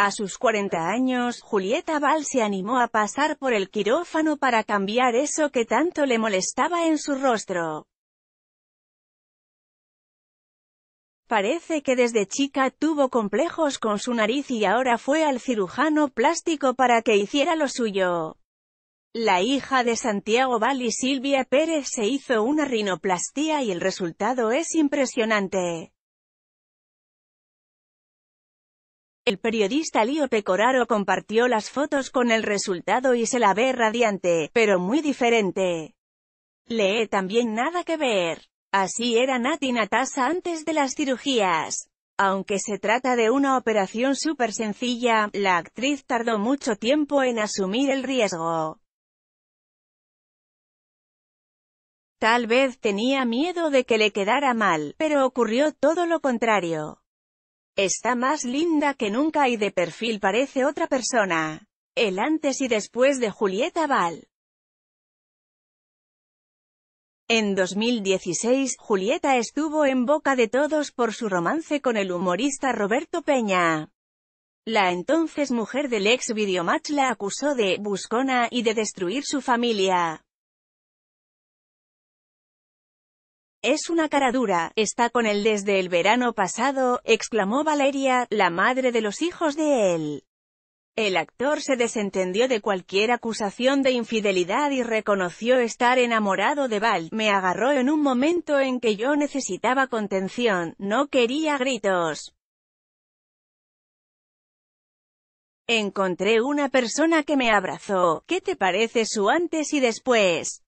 A sus 40 años, Julieta Val se animó a pasar por el quirófano para cambiar eso que tanto le molestaba en su rostro. Parece que desde chica tuvo complejos con su nariz y ahora fue al cirujano plástico para que hiciera lo suyo. La hija de Santiago Val y Silvia Pérez se hizo una rinoplastía y el resultado es impresionante. El periodista Lío Pecoraro compartió las fotos con el resultado y se la ve radiante, pero muy diferente. Lee también nada que ver. Así era Nati Natasa antes de las cirugías. Aunque se trata de una operación súper sencilla, la actriz tardó mucho tiempo en asumir el riesgo. Tal vez tenía miedo de que le quedara mal, pero ocurrió todo lo contrario. Está más linda que nunca y de perfil parece otra persona. El antes y después de Julieta Val. En 2016, Julieta estuvo en boca de todos por su romance con el humorista Roberto Peña. La entonces mujer del ex Videomatch la acusó de «buscona» y de destruir su familia. Es una cara dura, está con él desde el verano pasado, exclamó Valeria, la madre de los hijos de él. El actor se desentendió de cualquier acusación de infidelidad y reconoció estar enamorado de Val. Me agarró en un momento en que yo necesitaba contención, no quería gritos. Encontré una persona que me abrazó. ¿Qué te parece su antes y después?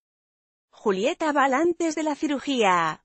Julieta Val antes de la cirugía.